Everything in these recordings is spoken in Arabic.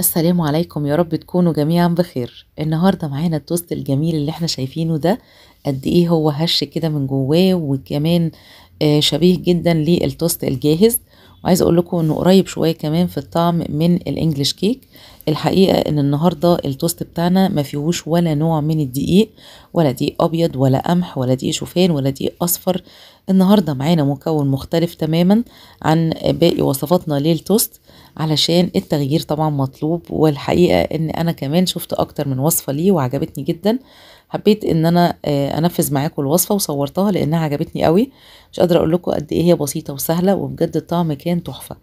السلام عليكم يا رب تكونوا جميعا بخير النهاردة معانا التوست الجميل اللي احنا شايفينه ده قد ايه هو هش كده من جواه وكمان آه، شبيه جدا للتوست الجاهز وعايز اقول لكم انه قريب شويه كمان في الطعم من الانجليش كيك الحقيقه ان النهارده التوست بتاعنا ما فيهوش ولا نوع من الدقيق ولا دقيق ابيض ولا قمح ولا دقيق شوفان ولا دقيق اصفر النهارده معانا مكون مختلف تماما عن باقي وصفاتنا للتوست علشان التغيير طبعا مطلوب والحقيقه ان انا كمان شفت اكتر من وصفه ليه وعجبتني جدا حبيت ان انا آه، انفذ معاكم الوصفه وصورتها لانها عجبتني قوي مش قادره اقول لكم قد ايه هي بسيطه وسهله وبجد الطعم كان تحفه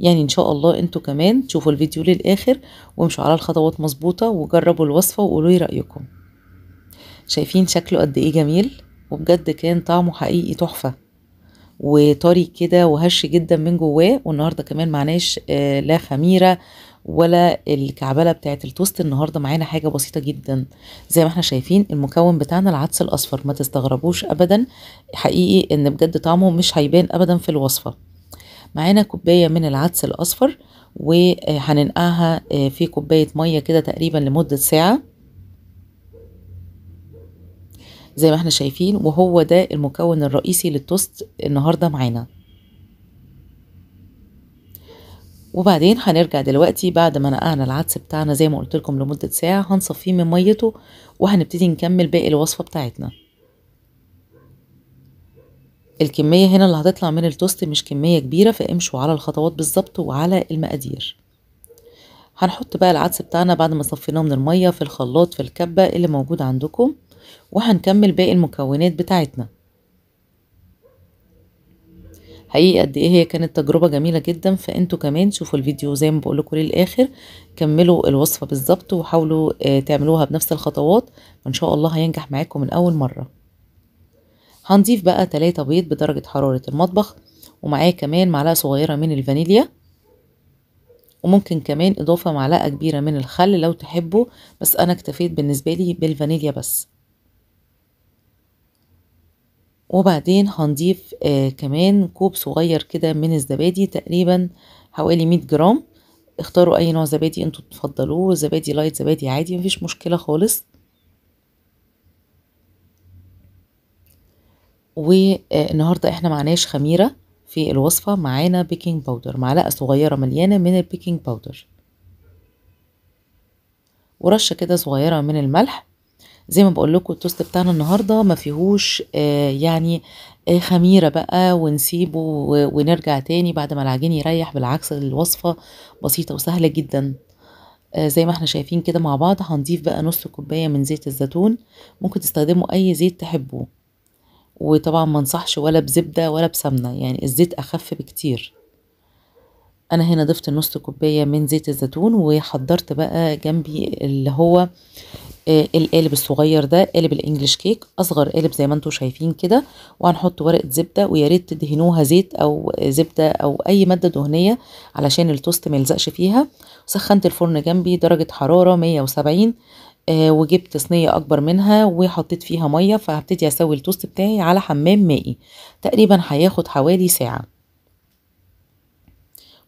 يعني ان شاء الله انتوا كمان تشوفوا الفيديو للاخر وامشوا على الخطوات مظبوطه وجربوا الوصفه وقولوا لي رايكم شايفين شكله قد ايه جميل وبجد كان طعمه حقيقي تحفه وطري كده وهش جدا من جواه والنهارده كمان معناش آه، لا خميره ولا الكعبله بتاعه التوست النهارده معانا حاجه بسيطه جدا زي ما احنا شايفين المكون بتاعنا العدس الاصفر ما تستغربوش ابدا حقيقي ان بجد طعمه مش هيبان ابدا في الوصفه معانا كوبايه من العدس الاصفر وهننقعها آه، في كوبايه ميه كده تقريبا لمده ساعه زي ما احنا شايفين وهو ده المكون الرئيسي للتوست النهارده معانا وبعدين هنرجع دلوقتي بعد ما نقعنا العدس بتاعنا زي ما قلت لكم لمدة ساعة هنصفيه من ميته وهنبتدي نكمل باقي الوصفة بتاعتنا الكمية هنا اللي هتطلع من التوست مش كمية كبيرة فامشوا على الخطوات بالظبط وعلى المقادير هنحط بقى العدس بتاعنا بعد ما صفيناه من المية في الخلاط في الكبة اللي موجود عندكم وهنكمل باقي المكونات بتاعتنا حقيقي قد ايه هي كانت تجربة جميلة جدا فانتوا كمان شوفوا الفيديو زي ما بقولكوا للاخر كملوا الوصفة بالظبط وحاولوا آه، تعملوها بنفس الخطوات وان شاء الله هينجح معاكم من اول مرة هنضيف بقى تلاتة بيض بدرجة حرارة المطبخ ومعاه كمان معلقة صغيرة من الفانيليا وممكن كمان إضافة معلقة كبيرة من الخل لو تحبوا بس أنا اكتفيت بالنسبة لي بالفانيليا بس وبعدين هنضيف آه كمان كوب صغير كده من الزبادي تقريبا حوالي 100 جرام اختاروا اي نوع زبادي انتوا تفضلوه زبادي لايت زبادي عادي مفيش مشكلة خالص والنهاردة احنا معناش خميرة في الوصفة معانا بيكنج باودر معلقة صغيرة مليانة من البيكنج باودر ورشة كده صغيرة من الملح زي ما بقول لكم التوست بتاعنا النهارده ما فيهوش آه، يعني آه، خميرة بقى ونسيبه ونرجع تاني بعد ما العجين يريح بالعكس الوصفة بسيطة وسهلة جدا آه، زي ما احنا شايفين كده مع بعض هنضيف بقى نص كوباية من زيت الزيتون ممكن تستخدموا اي زيت تحبوه وطبعا ما انصحش ولا بزبدة ولا بسمنة يعني الزيت اخف بكتير انا هنا ضفت نص كوباية من زيت الزيتون وحضرت بقى جنبي اللي هو آه، القالب الصغير ده قالب الانجليش كيك اصغر قالب زي ما انتم شايفين كده وهنحط ورقه زبده ويا ريت تدهنوها زيت او زبده او اي ماده دهنيه علشان التوست ما يلزقش فيها سخنت الفرن جنبي درجه حراره 170 آه وجبت صينيه اكبر منها وحطيت فيها ميه فهبتدي اسوي التوست بتاعي على حمام مائي تقريبا هياخد حوالي ساعه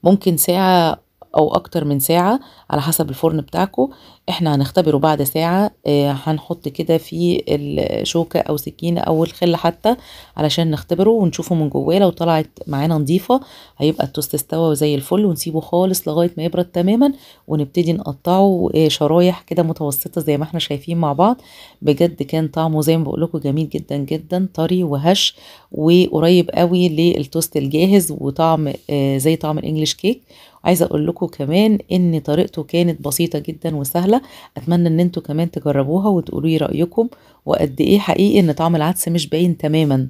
ممكن ساعه او اكتر من ساعة على حسب الفرن بتاعكو احنا هنختبره بعد ساعة آه، هنحط كده في الشوكة او سكينة او الخل حتى علشان نختبره ونشوفه من جواه لو طلعت معانا نظيفة هيبقى التوست استوى زي الفل ونسيبه خالص لغاية ما يبرد تماما ونبتدي نقطعه آه، شرايح كده متوسطة زي ما احنا شايفين مع بعض بجد كان طعمه زي ما بقولكوا جميل جدا جدا طري وهش وقريب قوي للتوست الجاهز وطعم آه، زي طعم الانجليش كيك عايزه اقول لكم كمان ان طريقته كانت بسيطه جدا وسهله اتمنى ان انتوا كمان تجربوها وتقولوا لي رايكم وقد ايه حقيقي ان طعم العدس مش باين تماما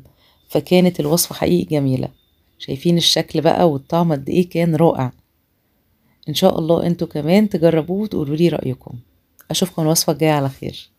فكانت الوصفه حقيقي جميله شايفين الشكل بقى والطعم قد ايه كان رائع ان شاء الله انتوا كمان تجربوه وتقولوا لي رايكم اشوفكم الوصفه الجايه على خير